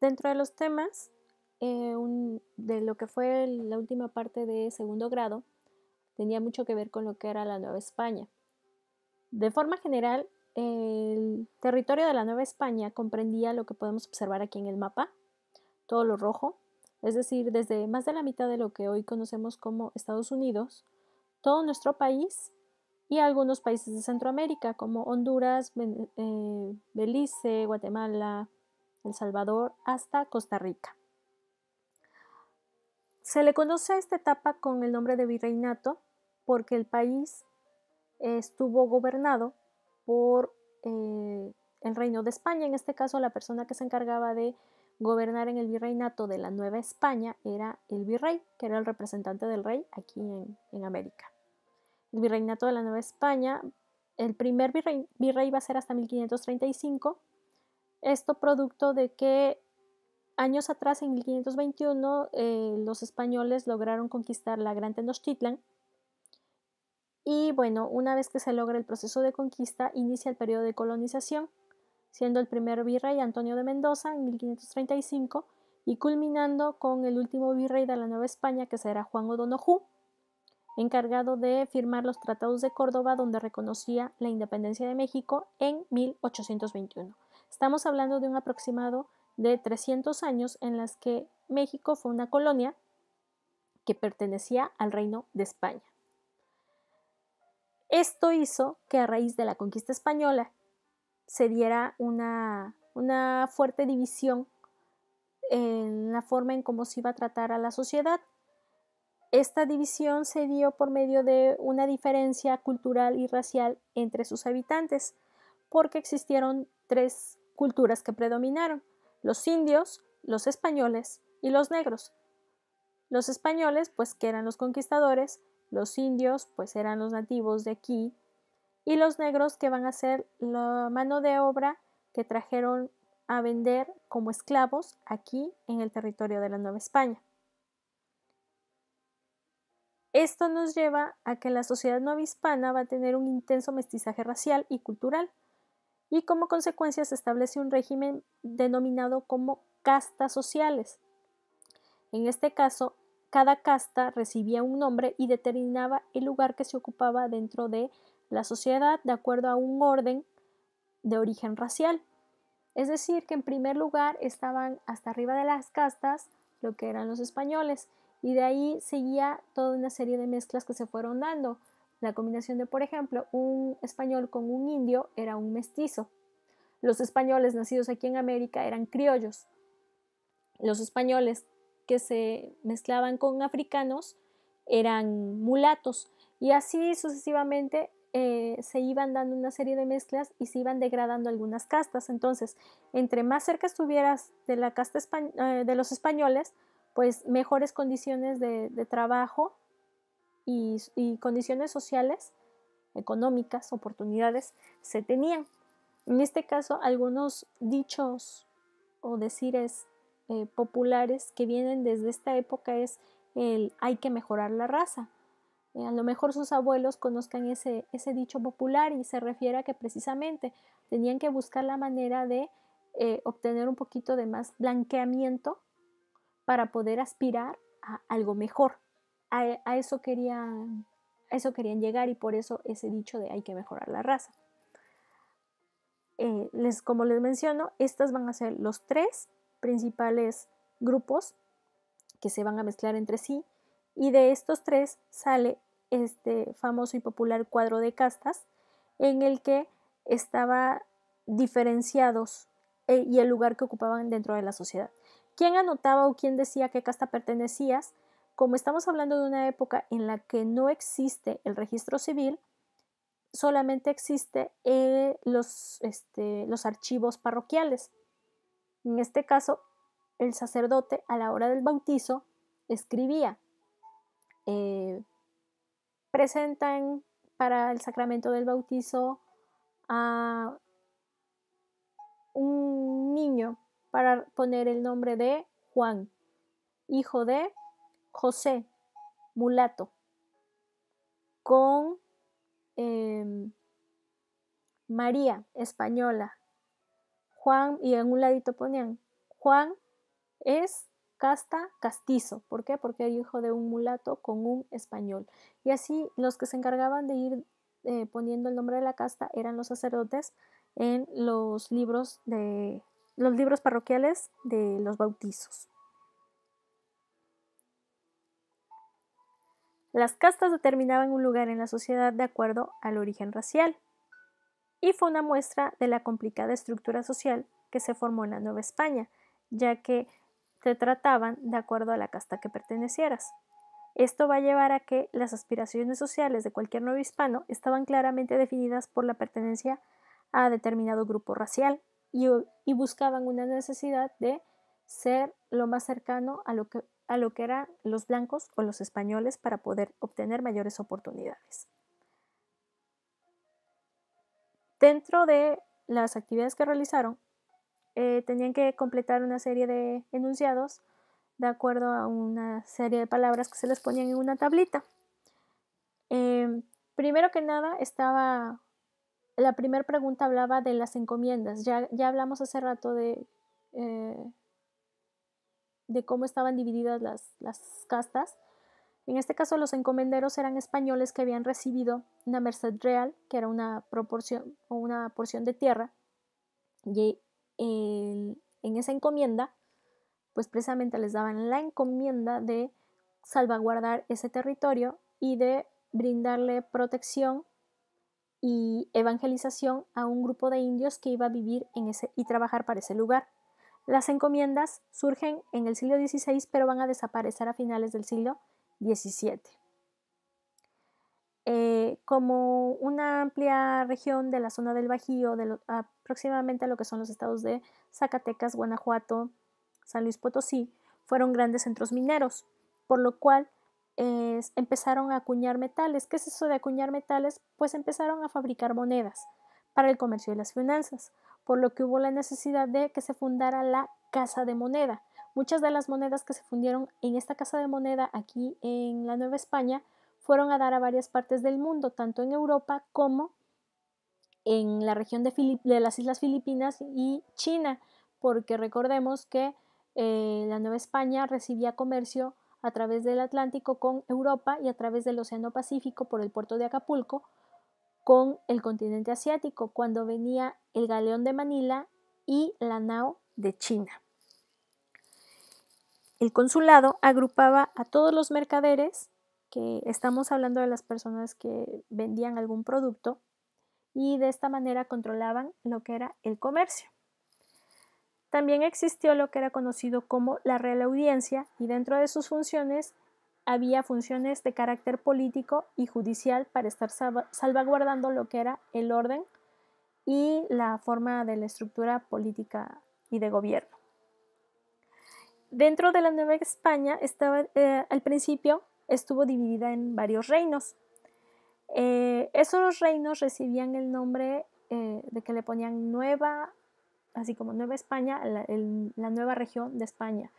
Dentro de los temas eh, de lo que fue la última parte de segundo grado, tenía mucho que ver con lo que era la Nueva España. De forma general, el territorio de la Nueva España comprendía lo que podemos observar aquí en el mapa, todo lo rojo, es decir, desde más de la mitad de lo que hoy conocemos como Estados Unidos, todo nuestro país y algunos países de Centroamérica como Honduras, eh, Belice, Guatemala, el Salvador hasta Costa Rica. Se le conoce a esta etapa con el nombre de virreinato porque el país estuvo gobernado por eh, el Reino de España. En este caso, la persona que se encargaba de gobernar en el virreinato de la Nueva España era el virrey, que era el representante del rey aquí en, América. El virreinato de la Nueva España, el primer virrey, virrey, va a ser hasta 1535 esto producto de que años atrás, en 1521, eh, los españoles lograron conquistar la Gran Tenochtitlan. Y bueno, una vez que se logra el proceso de conquista, inicia el periodo de colonización, siendo el primer virrey Antonio de Mendoza en 1535 y culminando con el último virrey de la Nueva España, que será Juan O'Donoghue, encargado de firmar los tratados de Córdoba donde reconocía la independencia de México en 1821. Estamos hablando de un aproximado de 300 años en las que México fue una colonia que pertenecía al reino de España. Esto hizo que a raíz de la conquista española se diera una, una fuerte división en la forma en cómo se iba a tratar a la sociedad. Esta división se dio por medio de una diferencia cultural y racial entre sus habitantes, porque existieron tres culturas que predominaron, los indios, los españoles y los negros. Los españoles, pues que eran los conquistadores, los indios, pues eran los nativos de aquí, y los negros que van a ser la mano de obra que trajeron a vender como esclavos aquí en el territorio de la Nueva España. Esto nos lleva a que la sociedad hispana va a tener un intenso mestizaje racial y cultural, y como consecuencia se establece un régimen denominado como castas sociales. En este caso, cada casta recibía un nombre y determinaba el lugar que se ocupaba dentro de la sociedad de acuerdo a un orden de origen racial. Es decir, que en primer lugar estaban hasta arriba de las castas lo que eran los españoles y de ahí seguía toda una serie de mezclas que se fueron dando. La combinación de, por ejemplo, un español con un indio era un mestizo. Los españoles nacidos aquí en América eran criollos. Los españoles que se mezclaban con africanos eran mulatos. Y así sucesivamente eh, se iban dando una serie de mezclas y se iban degradando algunas castas. Entonces, entre más cerca estuvieras de la casta eh, de los españoles, pues mejores condiciones de trabajo y, condiciones sociales, económicas, oportunidades, se tenían. En este caso, algunos dichos o decires eh, populares que vienen desde esta época es el hay que mejorar la raza. Eh, a lo mejor sus abuelos conozcan ese, dicho popular y se refiere a que precisamente tenían que buscar la manera de eh, obtener un poquito de más blanqueamiento para poder aspirar a algo mejor a, eso querían, eso querían llegar y por eso ese dicho de hay que mejorar la raza. Eh, les, como les menciono, estas van a ser los tres principales grupos que se van a mezclar entre sí y de estos tres sale este famoso y popular cuadro de castas en el que estaba diferenciados eh, y el lugar que ocupaban dentro de la sociedad. ¿Quién anotaba o quién decía qué casta pertenecías? como estamos hablando de una época en la que no existe el registro civil, solamente existe eh, este, los, archivos parroquiales. En este caso, el sacerdote a la hora del bautizo escribía, eh, presentan para el sacramento del bautizo a un niño para poner el nombre de Juan, hijo de José, mulato, con em, María, española. Juan, y en un ladito ponían, Juan es casta castizo. ¿Por qué? Porque era hijo de un mulato con un español. Y así los que se encargaban de ir eh, poniendo el nombre de la casta eran los sacerdotes en los libros de los libros parroquiales de los bautizos. Las castas determinaban un lugar en la sociedad de acuerdo al origen racial, y fue una muestra de la complicada estructura social que se formó en la Nueva España, ya que te trataban de acuerdo a la casta que pertenecieras. Esto va a llevar a que las aspiraciones sociales de cualquier nuevo hispano estaban claramente definidas por la pertenencia a determinado grupo racial y buscaban una necesidad de ser lo más cercano a lo que a lo que eran los blancos o los españoles para poder obtener mayores oportunidades. Dentro de las actividades que realizaron, eh, tenían que completar una serie de enunciados de acuerdo a una serie de palabras que se les ponían en una tablita. Em, primero que nada estaba, la primera pregunta hablaba de las encomiendas. Ya, hablamos hace rato de eh, de cómo estaban divididas las, castas. En este caso, los encomenderos eran españoles que habían recibido una merced real, que era una proporción o una porción de tierra, y en esa encomienda, pues precisamente les daban la encomienda de salvaguardar ese territorio y de brindarle protección y evangelización a un grupo de indios que iba a vivir en ese y trabajar para ese lugar. Las encomiendas surgen en el siglo XVI pero van a desaparecer a finales del siglo XVII. Eh, como una amplia región de la zona del Bajío, aproximadamente a lo que son los estados de Zacatecas, Guanajuato, San Luis Potosí, fueron grandes centros mineros, por lo cual empezaron a acuñar metales. ¿Qué es eso de acuñar metales? Pues empezaron a fabricar monedas el comercio y las finanzas, por lo que hubo la necesidad de que se fundara la Casa de Moneda. Muchas de las monedas que se fundieron en esta Casa de Moneda aquí en la Nueva España fueron a dar a varias partes del mundo, tanto en Europa como en la región de, las Islas Filipinas y China, porque recordemos que eh, la Nueva España recibía comercio a través del Atlántico con Europa y a través del Océano Pacífico por el puerto de Acapulco, con el continente asiático cuando venía el galeón de Manila y la nao de China. El consulado agrupaba a todos los mercaderes, que estamos hablando de las personas que vendían algún producto, y de esta manera controlaban lo que era el comercio. También existió lo que era conocido como la Real Audiencia y dentro de sus funciones había funciones de carácter político y judicial para estar salvaguardando lo que era el orden y la forma de la estructura política y de gobierno. Dentro de la Nueva España estaba, eh, al principio estuvo dividida en varios reinos. Eh, esos reinos recibían el nombre eh, de que le ponían Nueva, así como Nueva España, la nueva región de España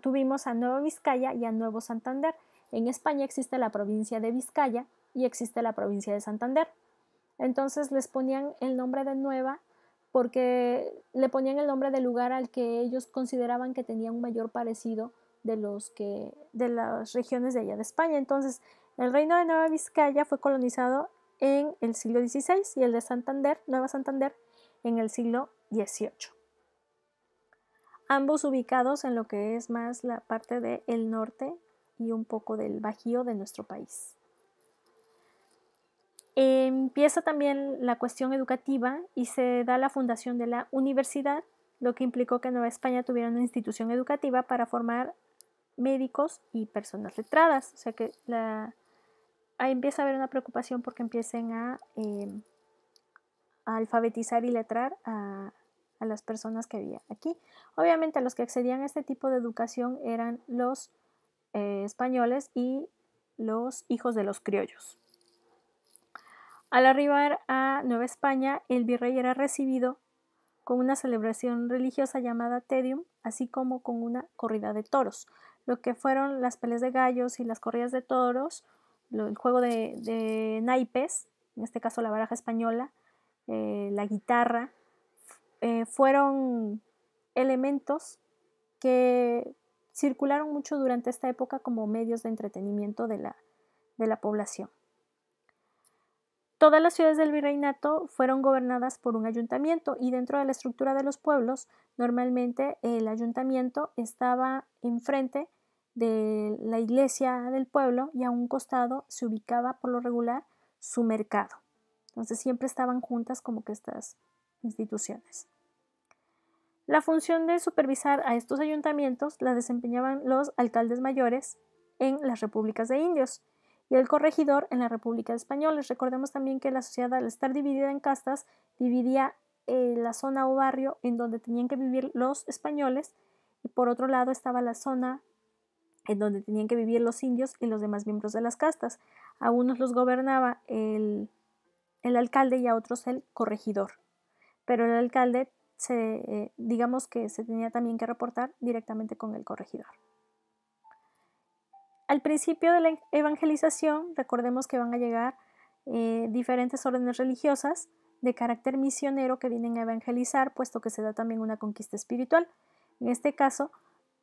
tuvimos a Nueva Vizcaya y a Nuevo Santander. En España existe la provincia de Vizcaya y existe la provincia de Santander. Entonces les ponían el nombre de Nueva porque le ponían el nombre del lugar al que ellos consideraban que tenía un mayor parecido de, los que, de las regiones de allá de España. Entonces, el reino de Nueva Vizcaya fue colonizado en el siglo XVI y el de Santander, Nueva Santander, en el siglo XVIII ambos ubicados en lo que es más la parte del norte y un poco del bajío de nuestro país. Empieza también la cuestión educativa y se da la fundación de la universidad, lo que implicó que Nueva España tuviera una institución educativa para formar médicos y personas letradas. O sea que ahí empieza a haber una preocupación porque empiecen a, em, alfabetizar y letrar a, a las personas que había aquí. Obviamente los que accedían a este tipo de educación eran los eh, españoles y los hijos de los criollos. Al arribar a Nueva España, el virrey era recibido con una celebración religiosa llamada Tedium, así como con una corrida de toros, lo que fueron las peles de gallos y las corridas de toros, el juego de, naipes, en este caso la baraja española, eh, la guitarra, eh, fueron elementos que circularon mucho durante esta época como medios de entretenimiento de la, de la población. Todas las ciudades del virreinato fueron gobernadas por un ayuntamiento y dentro de la estructura de los pueblos, normalmente el ayuntamiento estaba enfrente de la iglesia del pueblo y a un costado se ubicaba por lo regular su mercado. Entonces siempre estaban juntas como que estas instituciones. La función de supervisar a estos ayuntamientos la desempeñaban los alcaldes mayores en las repúblicas de indios y el corregidor en la República de Españoles. Recordemos también que la sociedad, al estar dividida en castas, dividía eh, la zona o barrio en donde tenían que vivir los españoles y por otro lado estaba la zona en donde tenían que vivir los indios y los demás miembros de las castas. A unos los gobernaba el, el, alcalde y a otros el corregidor. Pero el alcalde se, eh, digamos que se tenía también que reportar directamente con el corregidor. Al principio de la evangelización, recordemos que van a llegar eh, diferentes órdenes religiosas de carácter misionero que vienen a evangelizar, puesto que se da también una conquista espiritual. En este caso,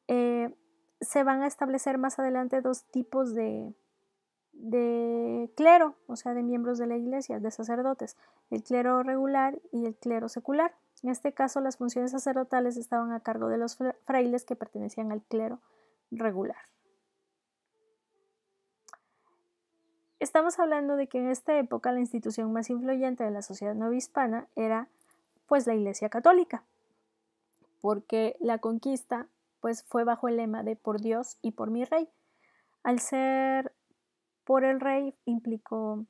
eh, se van a establecer más adelante dos tipos de clero, o sea, de miembros de la iglesia, de sacerdotes, el clero regular y el clero secular. En este caso, las funciones sacerdotales estaban a cargo de los frailes que pertenecían al clero regular. Estamos hablando de que en esta época la institución más influyente de la sociedad novohispana era pues la Iglesia Católica, porque la conquista pues fue bajo el lema de por Dios y por mi rey. Al ser por el rey implicó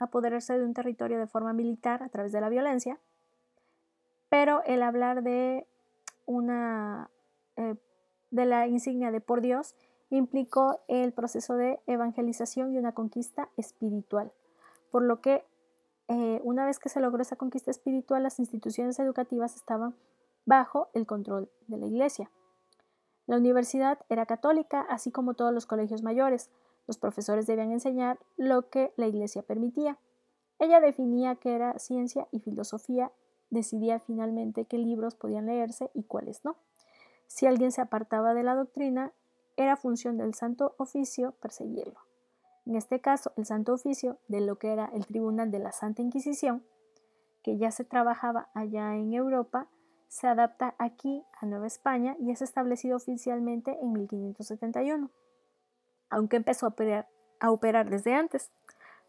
apoderarse de un territorio de forma militar a través de la violencia, pero el hablar de una eh, de la insignia de por Dios implicó el proceso de evangelización y una conquista espiritual. Por lo que eh, una vez que se logró esa conquista espiritual, las instituciones educativas estaban bajo el control de la Iglesia. La universidad era católica, así como todos los colegios mayores. Los profesores debían enseñar lo que la Iglesia permitía. Ella definía que era ciencia y filosofía decidía finalmente qué libros podían leerse y cuáles no. Si alguien se apartaba de la doctrina, era función del Santo Oficio perseguirlo. En este caso, el Santo Oficio, de lo que era el Tribunal de la Santa Inquisición, que ya se trabajaba allá en Europa, se adapta aquí a Nueva España y es establecido oficialmente en 1571, aunque empezó a operar, desde antes.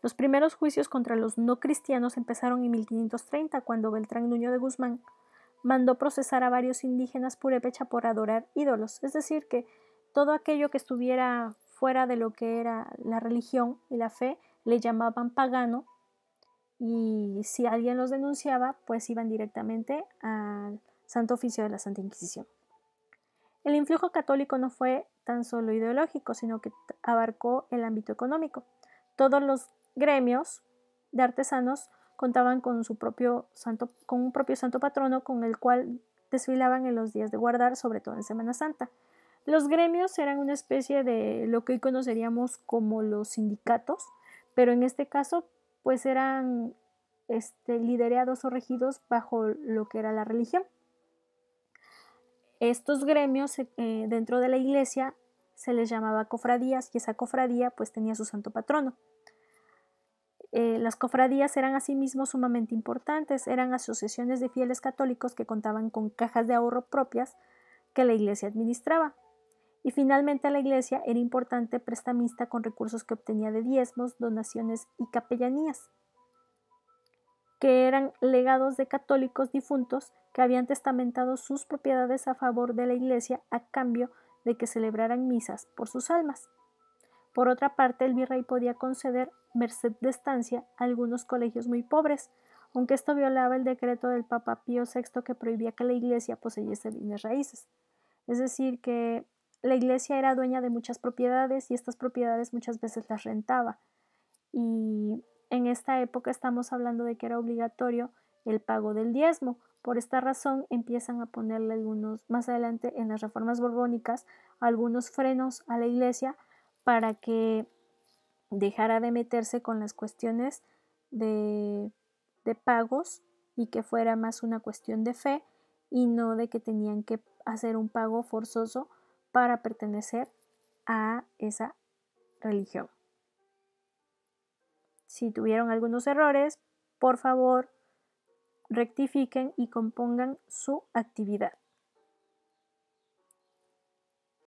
Los primeros juicios contra los no cristianos empezaron en 1530, cuando Beltrán Nuño de Guzmán mandó procesar a varios indígenas purépecha por adorar ídolos, es decir, que todo aquello que estuviera fuera de lo que era la religión y la fe le llamaban pagano y si alguien los denunciaba, pues iban directamente al Santo Oficio de la Santa Inquisición. El influjo católico no fue tan solo ideológico, sino que abarcó el ámbito económico. Todos los gremios de artesanos contaban con, su propio santo, con un propio santo patrono con el cual desfilaban en los días de guardar, sobre todo en Semana Santa. Los gremios eran una especie de lo que hoy conoceríamos como los sindicatos, pero en este caso pues eran este, liderados o regidos bajo lo que era la religión. Estos gremios eh, dentro de la iglesia se les llamaba cofradías y esa cofradía pues tenía su santo patrono. Eh, las cofradías eran asimismo sumamente importantes, eran asociaciones de fieles católicos que contaban con cajas de ahorro propias que la iglesia administraba. Y finalmente la iglesia era importante prestamista con recursos que obtenía de diezmos, donaciones y capellanías, que eran legados de católicos difuntos que habían testamentado sus propiedades a favor de la iglesia a cambio de que celebraran misas por sus almas. Por otra parte, el virrey podía conceder, merced de estancia, a algunos colegios muy pobres, aunque esto violaba el decreto del Papa Pío VI que prohibía que la Iglesia poseyese bienes raíces. Es decir, que la Iglesia era dueña de muchas propiedades y estas propiedades muchas veces las rentaba. Y en esta época estamos hablando de que era obligatorio el pago del diezmo. Por esta razón empiezan a ponerle algunos, más adelante en las reformas borbónicas, algunos frenos a la Iglesia para que dejara de meterse con las cuestiones de, de pagos y que fuera más una cuestión de fe y no de que tenían que hacer un pago forzoso para pertenecer a esa religión. Si tuvieron algunos errores, por favor, rectifiquen y compongan su actividad.